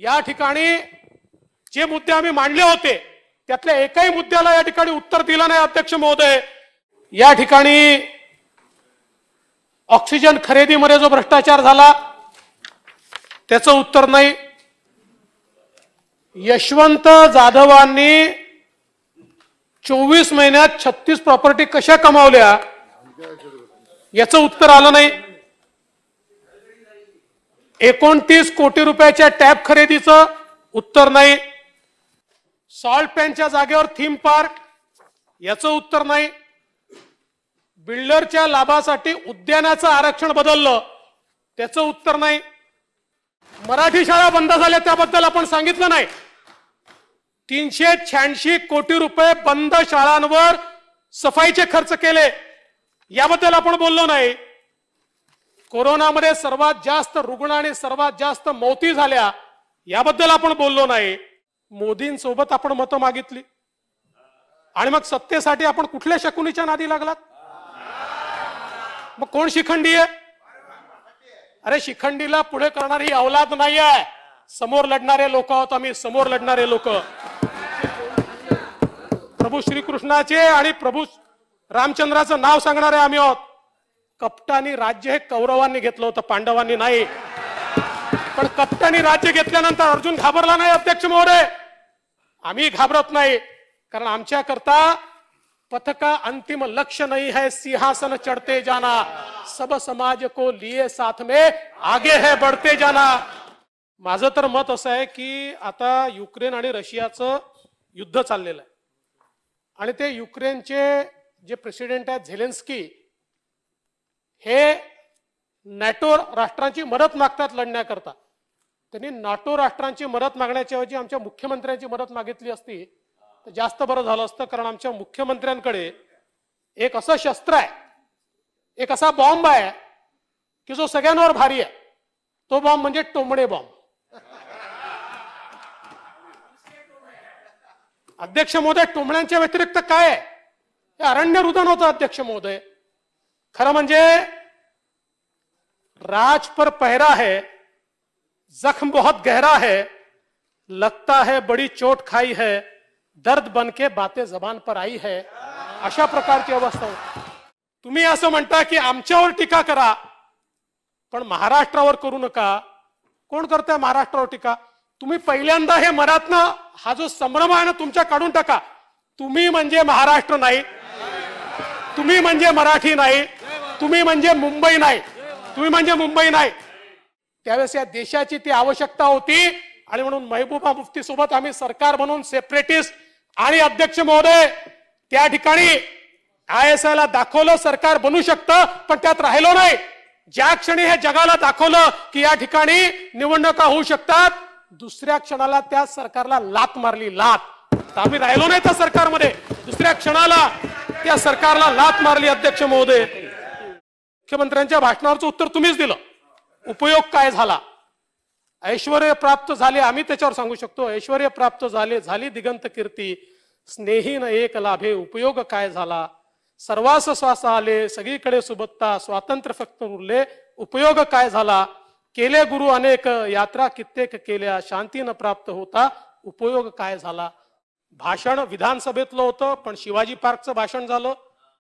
या ठिकाणी जे मुद्दे आम्ही मांडले होते त्यातल्या एकाही मुद्द्याला या ठिकाणी उत्तर दिलं नाही अध्यक्ष महोदय या ठिकाणी ऑक्सिजन खरेदीमध्ये जो भ्रष्टाचार झाला त्याचं उत्तर नाही यशवंत जाधवांनी चोवीस महिन्यात छत्तीस प्रॉपर्टी कशा कमावल्या याचं उत्तर आलं नाही एकोणतीस कोटी रुपयाच्या टॅब खरेदीचं उत्तर नाही सॉल्ट पॅनच्या जागेवर थीम पार्क याचं उत्तर नाही बिल्डरच्या लाभासाठी उद्यानाचं आरक्षण बदललं त्याचं उत्तर नाही मराठी शाळा बंद झाल्या त्याबद्दल आपण सांगितलं नाही तीनशे शहाऐंशी कोटी रुपये बंद शाळांवर सफाईचे खर्च केले याबद्दल आपण बोललो नाही कोरोनामध्ये सर्वात जास्त रुग्ण आणि सर्वात जास्त मोती झाल्या याबद्दल आपण बोललो नाही मोदींसोबत आपण मतं मागितली आणि मग सत्तेसाठी आपण कुठल्या शकुनीच्या नादी लागलात मग कोण शिखंडी आहे अरे शिखंडीला पुढे करणारी अवलाद नाही आहे समोर लढणारे लोक आहोत आम्ही समोर लढणारे लोक प्रभू श्रीकृष्णाचे आणि प्रभू रामचंद्राचं नाव सांगणारे आम्ही आहोत कपटानी राज्य हे कौरवांनी घेतलं होतं पांडवांनी नाही पण कप्तानी राज्य घेतल्यानंतर अर्जुन घाबरला नाही अध्यक्ष महोदय आम्ही घाबरत नाही कारण आमच्याकरता पथका अंतिम लक्ष नाही है सिंहासन चढ़ते जाना सब समाज को लिए साथ में आगे है बढ़ते जाना माझं तर मत असं आहे की आता युक्रेन आणि रशियाचं युद्ध चाललेलं आहे आणि ते युक्रेनचे जे प्रेसिडेंट आहेत झेलेन्स्की हे नॅटो राष्ट्रांची मदत मागतात लढण्याकरता त्यांनी नाटो राष्ट्रांची मदत मागण्याच्याऐवजी आमच्या मुख्यमंत्र्यांची मदत मागितली असती तर जास्त बरं झालं असतं कारण आमच्या मुख्यमंत्र्यांकडे एक असं शस्त्र आहे एक असा बॉम्ब आहे की जो सगळ्यांवर भारी आहे तो बॉम्ब म्हणजे टोमडे बॉम्ब अध्यक्ष महोदय टोमड्यांच्या व्यतिरिक्त काय आहे हे अरण्य रुदन होतं अध्यक्ष महोदय खरं म्हणजे राज पर पहरा है जखम बहुत गहरा है लगता है बड़ी चोट खाई है दर्द बन के बातें जबान पर आई है अशा प्रकारची अवस्था होती तुम्ही असं म्हणता की आमच्यावर टीका करा पण महाराष्ट्रावर करू नका कोण करतंय महाराष्ट्रावर टीका तुम्ही पहिल्यांदा हे मनातनं हा जो संभ्रम आहे ना तुमच्या काढून टाका तुम्ही म्हणजे महाराष्ट्र नाही तुम्ही म्हणजे मराठी नाही तुम्ही म्हणजे मुंबई नाही तुम्ही म्हणजे मुंबई नाही त्यावेळेस या देशाची ती आवश्यकता होती आणि म्हणून महबूबा मुफ्ती सोबत आम्ही सरकार म्हणून सेपरेटिस्ट आणि अध्यक्ष महोदय त्या ठिकाणी आय एस ला दाखवलं सरकार बनू शकतं पण त्यात राहिलो नाही ज्या क्षणी हे जगाला दाखवलं की या ठिकाणी निवडणुका होऊ शकतात दुसऱ्या क्षणाला त्या सरकारला लात मारली लात आम्ही राहिलो नाही त्या सरकारमध्ये दुसऱ्या क्षणाला त्या सरकारला लात मारली अध्यक्ष महोदय मुख्यमंत्र्यांच्या भाषणावरचं उत्तर तुम्हीच दिलं उपयोग काय झाला ऐश्वर प्राप्त झाले आम्ही त्याच्यावर सांगू शकतो ऐश्वर प्राप्त झाले झाली दिगंत कीर्ती स्नेहीन एक लाभे उपयोग काय झाला सर्वास श्वास आले सगळीकडे सुबत्ता स्वातंत्र्य फक्त उरले उपयोग काय झाला केले गुरु अनेक यात्रा कित्येक केल्या शांती न प्राप्त होता उपयोग काय झाला भाषण विधानसभेतलं होतं पण शिवाजी पार्कचं भाषण झालं